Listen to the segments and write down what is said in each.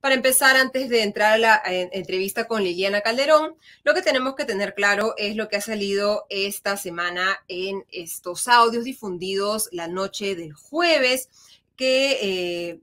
Para empezar, antes de entrar a la eh, entrevista con Liliana Calderón, lo que tenemos que tener claro es lo que ha salido esta semana en estos audios difundidos la noche del jueves, que eh,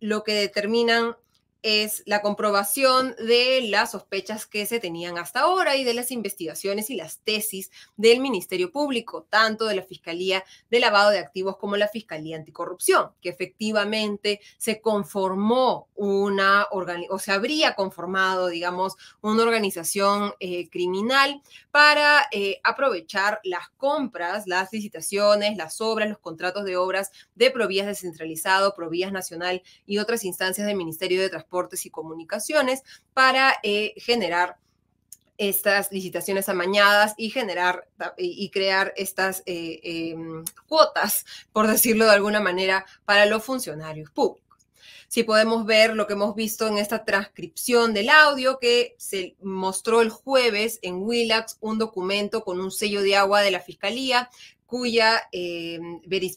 lo que determinan es la comprobación de las sospechas que se tenían hasta ahora y de las investigaciones y las tesis del Ministerio Público, tanto de la Fiscalía de Lavado de Activos como la Fiscalía Anticorrupción, que efectivamente se conformó una, o se habría conformado, digamos, una organización eh, criminal para eh, aprovechar las compras, las licitaciones, las obras, los contratos de obras de Provías Descentralizado, Provías Nacional y otras instancias del Ministerio de Transporte y Comunicaciones para eh, generar estas licitaciones amañadas y generar y crear estas eh, em, cuotas, por decirlo de alguna manera, para los funcionarios públicos. Si podemos ver lo que hemos visto en esta transcripción del audio que se mostró el jueves en Willax, un documento con un sello de agua de la Fiscalía cuya eh,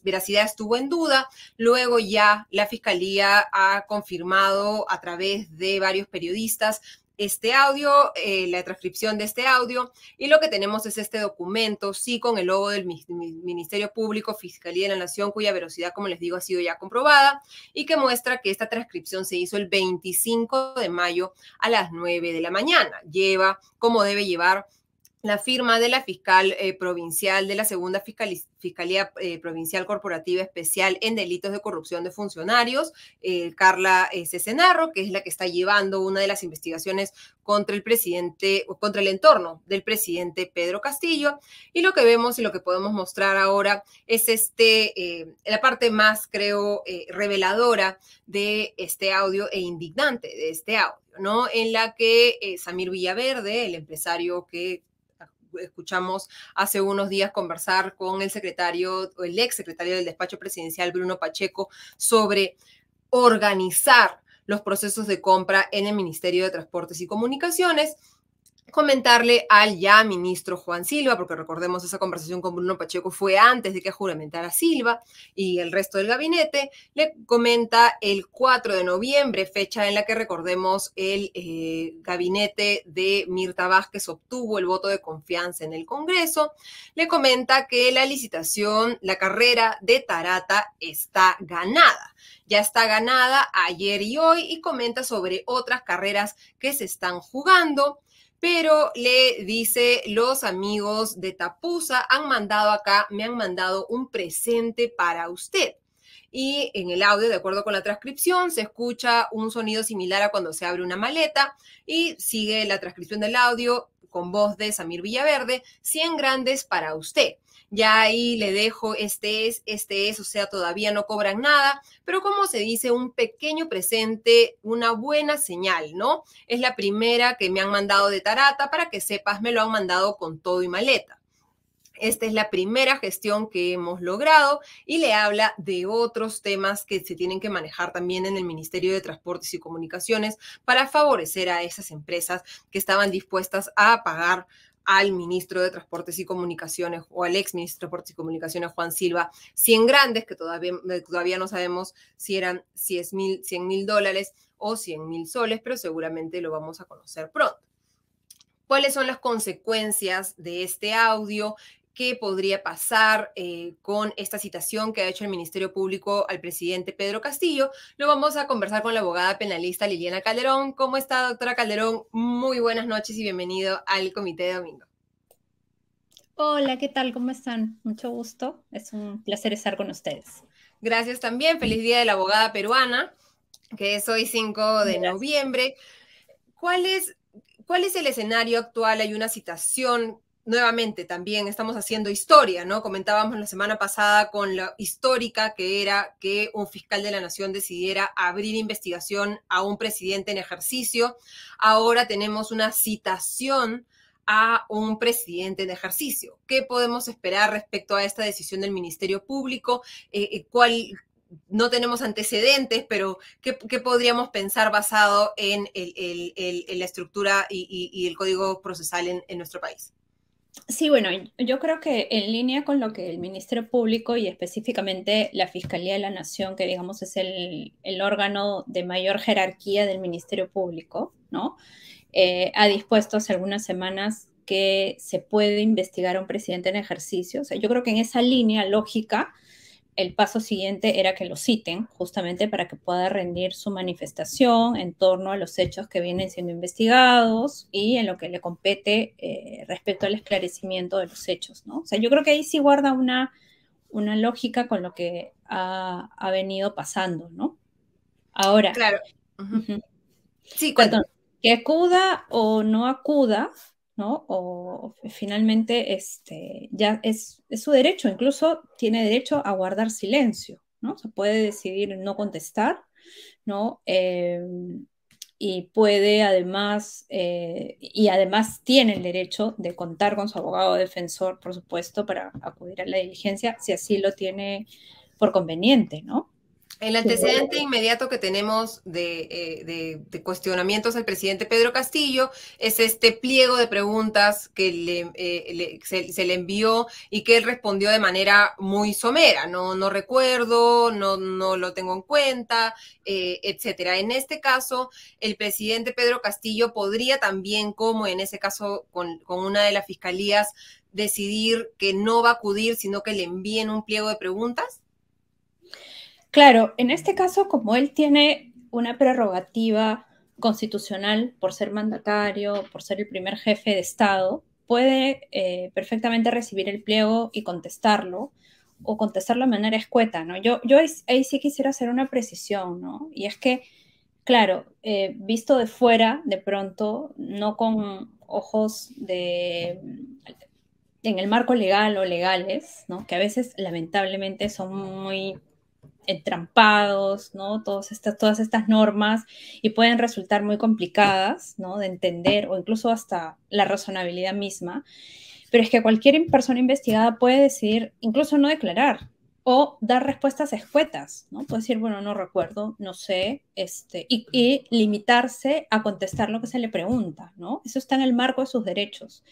veracidad estuvo en duda. Luego ya la Fiscalía ha confirmado a través de varios periodistas este audio, eh, la transcripción de este audio, y lo que tenemos es este documento, sí, con el logo del Ministerio Público, Fiscalía de la Nación, cuya veracidad, como les digo, ha sido ya comprobada, y que muestra que esta transcripción se hizo el 25 de mayo a las 9 de la mañana. Lleva, como debe llevar, la firma de la fiscal eh, provincial, de la segunda fiscalía, eh, provincial corporativa especial en delitos de corrupción de funcionarios, eh, Carla Cenarro que es la que está llevando una de las investigaciones contra el presidente, contra el entorno del presidente Pedro Castillo. Y lo que vemos y lo que podemos mostrar ahora es este, la parte más, creo, reveladora de este audio e indignante de este audio, ¿no? En la que Samir Villaverde, el empresario que escuchamos hace unos días conversar con el secretario o el ex secretario del despacho presidencial, Bruno Pacheco, sobre organizar los procesos de compra en el Ministerio de Transportes y Comunicaciones comentarle al ya ministro Juan Silva, porque recordemos esa conversación con Bruno Pacheco fue antes de que juramentara Silva y el resto del gabinete, le comenta el 4 de noviembre, fecha en la que recordemos el eh, gabinete de Mirta Vázquez obtuvo el voto de confianza en el Congreso, le comenta que la licitación, la carrera de Tarata está ganada ya está ganada ayer y hoy y comenta sobre otras carreras que se están jugando pero le dice, los amigos de Tapuza han mandado acá, me han mandado un presente para usted. Y en el audio, de acuerdo con la transcripción, se escucha un sonido similar a cuando se abre una maleta y sigue la transcripción del audio con voz de Samir Villaverde, 100 grandes para usted ya ahí le dejo, este es, este es, o sea, todavía no cobran nada, pero como se dice, un pequeño presente, una buena señal, ¿no? Es la primera que me han mandado de tarata, para que sepas, me lo han mandado con todo y maleta. Esta es la primera gestión que hemos logrado y le habla de otros temas que se tienen que manejar también en el Ministerio de Transportes y Comunicaciones para favorecer a esas empresas que estaban dispuestas a pagar al ministro de Transportes y Comunicaciones o al ex ministro de Transportes y Comunicaciones, Juan Silva, 100 grandes, que todavía, eh, todavía no sabemos si eran 100 mil dólares o 100 mil soles, pero seguramente lo vamos a conocer pronto. ¿Cuáles son las consecuencias de este audio? qué podría pasar eh, con esta citación que ha hecho el Ministerio Público al presidente Pedro Castillo. Lo vamos a conversar con la abogada penalista Liliana Calderón. ¿Cómo está, doctora Calderón? Muy buenas noches y bienvenido al Comité de Domingo. Hola, ¿qué tal? ¿Cómo están? Mucho gusto. Es un placer estar con ustedes. Gracias también. Feliz Día de la Abogada Peruana, que es hoy 5 de noviembre. ¿Cuál es, ¿Cuál es el escenario actual? Hay una citación nuevamente también estamos haciendo historia, ¿no? Comentábamos la semana pasada con la histórica que era que un fiscal de la nación decidiera abrir investigación a un presidente en ejercicio. Ahora tenemos una citación a un presidente en ejercicio. ¿Qué podemos esperar respecto a esta decisión del Ministerio Público? Eh, eh, ¿Cuál no tenemos antecedentes, pero ¿qué, podríamos pensar basado en la estructura y, el código procesal en nuestro país? Sí, bueno, yo creo que en línea con lo que el Ministerio Público y específicamente la Fiscalía de la Nación, que digamos es el, órgano de mayor jerarquía del Ministerio Público, ¿no? Eh, ha dispuesto hace algunas semanas que se puede investigar a un presidente en ejercicio. O sea, yo creo que en esa línea lógica el paso siguiente era que lo citen, justamente para que pueda rendir su manifestación en torno a los hechos que vienen siendo investigados y en lo que le compete eh, respecto al esclarecimiento de los hechos, ¿no? O sea, yo creo que ahí sí guarda una, una lógica con lo que ha, venido pasando, ¿no? Ahora. Claro. Sí, Que acuda o no acuda, o finalmente este, ya es, su derecho, incluso tiene derecho a guardar silencio, ¿no? Se puede decidir no contestar, ¿no? Eh, y puede además, eh, y además tiene el derecho de contar con su abogado defensor, por supuesto, para acudir a la diligencia si así lo tiene por conveniente, ¿no? El antecedente inmediato que tenemos eh, de, cuestionamientos al presidente Pedro Castillo es este pliego de preguntas que le, eh, se, le envió y que él respondió de manera muy somera, no, no recuerdo, no, lo tengo en cuenta, eh, etcétera. En este caso, el presidente Pedro Castillo podría también, como en ese caso con una de las fiscalías, decidir que no va a acudir, sino que le envíen un pliego de preguntas. Claro, en este caso, como él tiene una prerrogativa constitucional por ser mandatario, por ser el primer jefe de Estado, puede eh, perfectamente recibir el pliego y contestarlo o contestarlo de manera escueta, ¿no? Yo, yo ahí, sí quisiera hacer una precisión, ¿no? Y es que, claro, eh, visto de fuera, de pronto, no con ojos de en el marco legal o legales, ¿no? que a veces lamentablemente son muy entrampados, ¿no? Todas estas, todas estas normas y pueden resultar muy complicadas, ¿no? De entender o incluso hasta la razonabilidad misma. Pero es que cualquier persona investigada puede decidir incluso no declarar o dar respuestas escuetas, ¿no? Puede decir, bueno, no recuerdo, no sé, este, y, y limitarse a contestar lo que se le pregunta, ¿no? Eso está en el marco de sus derechos.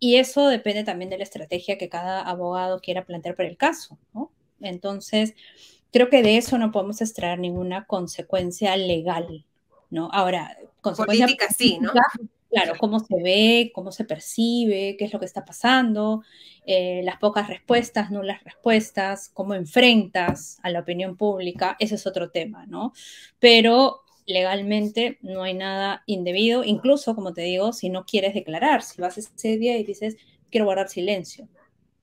Y eso depende también de la estrategia que cada abogado quiera plantear para el caso, ¿no? Entonces, Creo que de eso no podemos extraer ninguna consecuencia legal, ¿no? Ahora, consecuencia política, sí, ¿no? Claro, cómo se ve, cómo se percibe, qué es lo que está pasando, eh, las pocas respuestas, nulas respuestas, cómo enfrentas a la opinión pública, ese es otro tema, ¿no? Pero legalmente no hay nada indebido, incluso, como te digo, si no quieres declarar, si vas ese día y dices, quiero guardar silencio,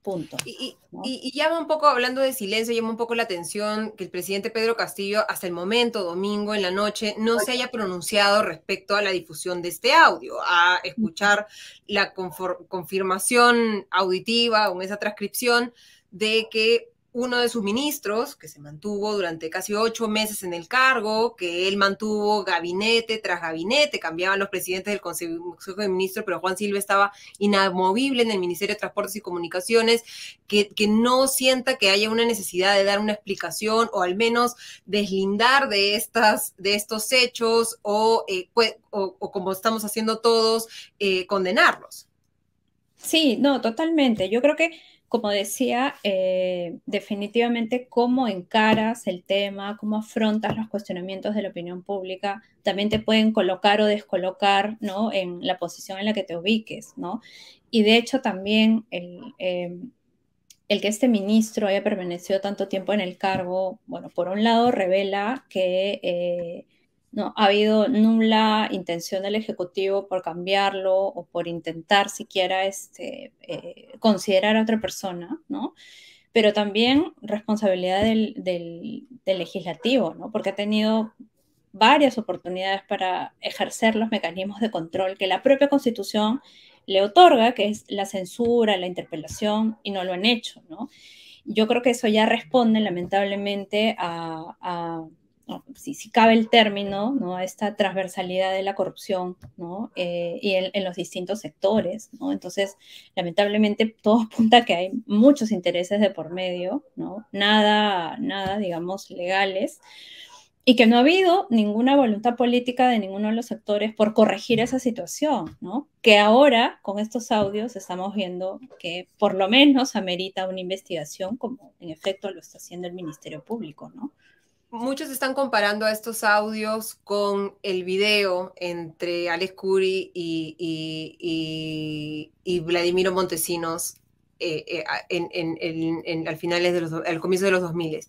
Punto. Y, llama un poco, hablando de silencio, llama un poco la atención que el presidente Pedro Castillo hasta el momento, domingo en la noche, no se haya pronunciado respecto a la difusión de este audio, a escuchar la confirmación auditiva o esa transcripción de que uno de sus ministros, que se mantuvo durante casi ocho meses en el cargo, que él mantuvo gabinete tras gabinete, cambiaban los presidentes del Consejo de Ministros, pero Juan Silva estaba inamovible en el Ministerio de Transportes y Comunicaciones, que, que no sienta que haya una necesidad de dar una explicación o al menos deslindar de, estas, de estos hechos o, eh, pues, como estamos haciendo todos, eh, condenarlos. Sí, no, totalmente. Yo creo que como decía, eh, definitivamente cómo encaras el tema, cómo afrontas los cuestionamientos de la opinión pública, también te pueden colocar o descolocar, ¿no? En la posición en la que te ubiques, ¿no? Y de hecho también el, eh, que este ministro haya permanecido tanto tiempo en el cargo, bueno, por un lado revela que... Eh, ¿no? Ha habido nula intención del Ejecutivo por cambiarlo o por intentar siquiera este, eh, considerar a otra persona, ¿no? Pero también responsabilidad del, legislativo, Porque ha tenido varias oportunidades para ejercer los mecanismos de control que la propia Constitución le otorga, que es la censura, la interpelación, y no lo han hecho, ¿no? Yo creo que eso ya responde, lamentablemente, a si, cabe el término, ¿no? a esta transversalidad de la corrupción ¿no? Eh, y en, los distintos sectores. ¿no? Entonces, lamentablemente, todo apunta a que hay muchos intereses de por medio, ¿no? nada, nada, digamos, legales, y que no ha habido ninguna voluntad política de ninguno de los sectores por corregir esa situación, ¿no? que ahora con estos audios estamos viendo que por lo menos amerita una investigación como en efecto lo está haciendo el Ministerio Público. ¿no? muchos están comparando a estos audios con el video entre Alex Curry y, Vladimiro Montesinos eh, eh, en, al, finales de comienzo de los 2000.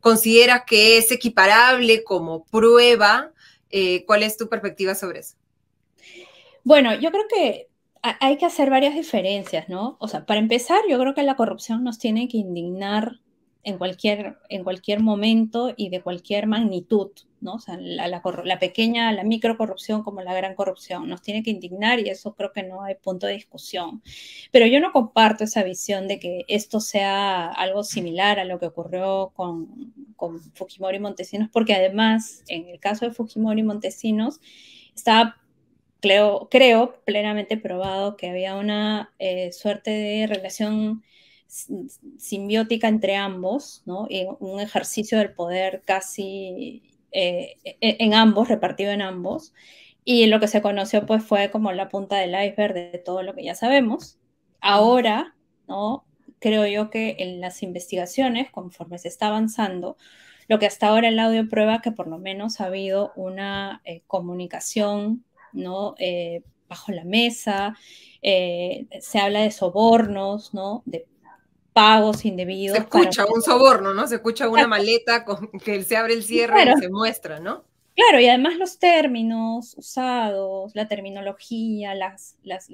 ¿Consideras que es equiparable como prueba? Eh, ¿Cuál es tu perspectiva sobre eso? Bueno, yo creo que hay que hacer varias diferencias, ¿no? O sea, para empezar, yo creo que la corrupción nos tiene que indignar en cualquier, en cualquier momento y de cualquier magnitud, ¿no? O sea, la, la, la, pequeña, la microcorrupción como la gran corrupción. Nos tiene que indignar y eso creo que no hay punto de discusión. Pero yo no comparto esa visión de que esto sea algo similar a lo que ocurrió con, con Fujimori Montesinos, porque además, en el caso de Fujimori Montesinos, estaba creo, creo plenamente probado que había una eh, suerte de relación simbiótica entre ambos, ¿no? Y un ejercicio del poder casi eh, e-, en ambos, repartido en ambos. Y lo que se conoció pues fue como la punta del iceberg de todo lo que ya sabemos. Ahora, ¿no? Creo yo que en las investigaciones, conforme se está avanzando, lo que hasta ahora el audio prueba que por lo menos ha habido una eh, comunicación, ¿no? Eh, bajo la mesa, se habla de sobornos, ¿no? De pagos indebidos. Se escucha un soborno, ¿no? Se escucha una maleta con que se abre el cierre y se muestra, ¿no? Claro, y además los términos usados, la terminología, las, las,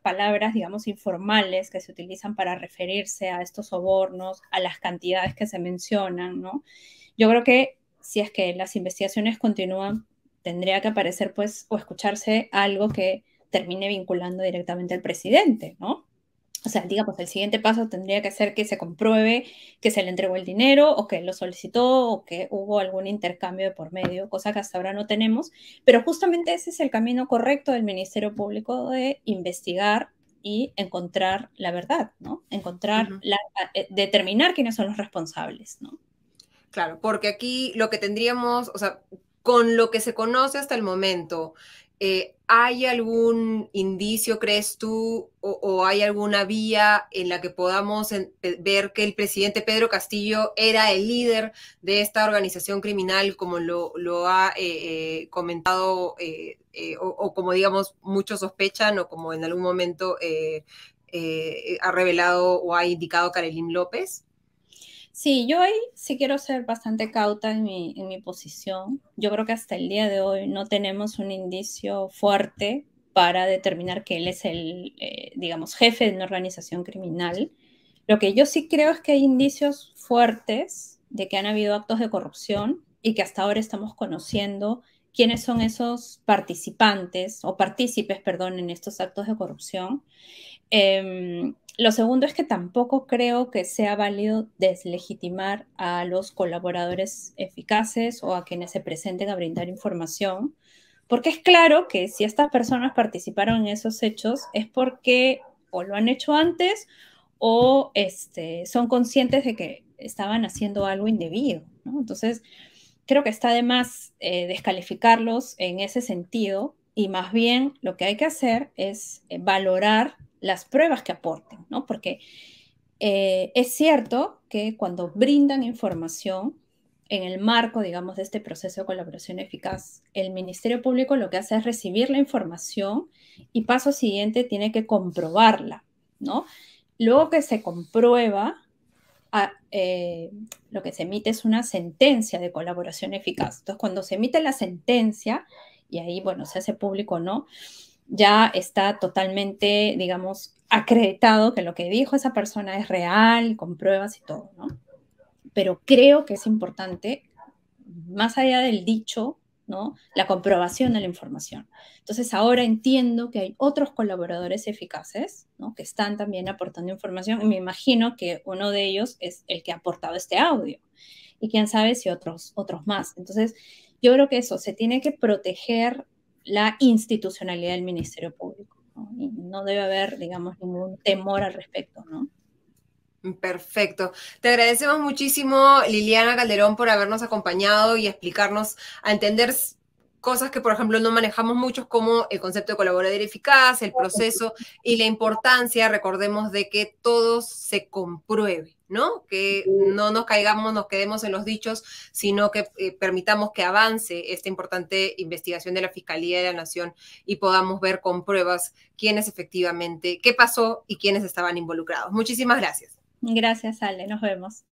palabras, digamos, informales que se utilizan para referirse a estos sobornos, a las cantidades que se mencionan, ¿no? Yo creo que si es que las investigaciones continúan, tendría que aparecer, pues, o escucharse algo que termine vinculando directamente al presidente, ¿no? O sea, digamos, el siguiente paso tendría que ser que se compruebe que se le entregó el dinero o que lo solicitó o que hubo algún intercambio de por medio, cosa que hasta ahora no tenemos. Pero justamente ese es el camino correcto del Ministerio Público de investigar y encontrar la verdad, ¿no? Encontrar, eh, determinar quiénes son los responsables, ¿no? Claro, porque aquí lo que tendríamos, o sea, con lo que se conoce hasta el momento, eh, ¿Hay algún indicio, crees tú, o, hay alguna vía en la que podamos ver que el presidente Pedro Castillo era el líder de esta organización criminal, como lo, ha eh, eh, comentado, eh, o, como digamos muchos sospechan, o como en algún momento ha revelado o ha indicado Karelín López? Sí, yo ahí sí quiero ser bastante cauta en mi, posición. Yo creo que hasta el día de hoy no tenemos un indicio fuerte para determinar que él es el, eh, digamos, jefe de una organización criminal. Lo que yo sí creo es que hay indicios fuertes de que han habido actos de corrupción y que hasta ahora estamos conociendo quiénes son esos participantes o partícipes, perdón, en estos actos de corrupción. Em, lo segundo es que tampoco creo que sea válido deslegitimar a los colaboradores eficaces o a quienes se presenten a brindar información, porque es claro que si estas personas participaron en esos hechos es porque o lo han hecho antes o este, son conscientes de que estaban haciendo algo indebido. Entonces, creo que está de más eh, descalificarlos en ese sentido y más bien lo que hay que hacer es eh, valorar las pruebas que aporten, ¿no? Porque eh, es cierto que cuando brindan información en el marco, digamos, de este proceso de colaboración eficaz, el Ministerio Público lo que hace es recibir la información y paso siguiente tiene que comprobarla, ¿no? Luego que se comprueba, eh, lo que se emite es una sentencia de colaboración eficaz. Entonces, cuando se emite la sentencia, y ahí, bueno, se hace público o no, ya está totalmente, digamos, acreditado que lo que dijo esa persona es real, con pruebas y todo, ¿no? Pero creo que es importante, más allá del dicho, ¿no? La comprobación de la información. Entonces, ahora entiendo que hay otros colaboradores eficaces, ¿no? Que están también aportando información y me imagino que uno de ellos es el que ha aportado este audio y quién sabe si otros, otros más. Entonces, yo creo que eso, se tiene que proteger la institucionalidad del Ministerio Público. ¿no? Y no debe haber, digamos, ningún temor al respecto, ¿no? Perfecto. Te agradecemos muchísimo, Liliana Calderón, por habernos acompañado y explicarnos a entender cosas que, por ejemplo, no manejamos muchos, como el concepto de colaborador eficaz, el proceso y la importancia, recordemos, de que todo se compruebe, ¿no? Que no nos caigamos, nos quedemos en los dichos, sino que eh, permitamos que avance esta importante investigación de la Fiscalía de la Nación y podamos ver con pruebas quiénes efectivamente, qué pasó y quiénes estaban involucrados. Muchísimas gracias. Gracias, Ale. Nos vemos.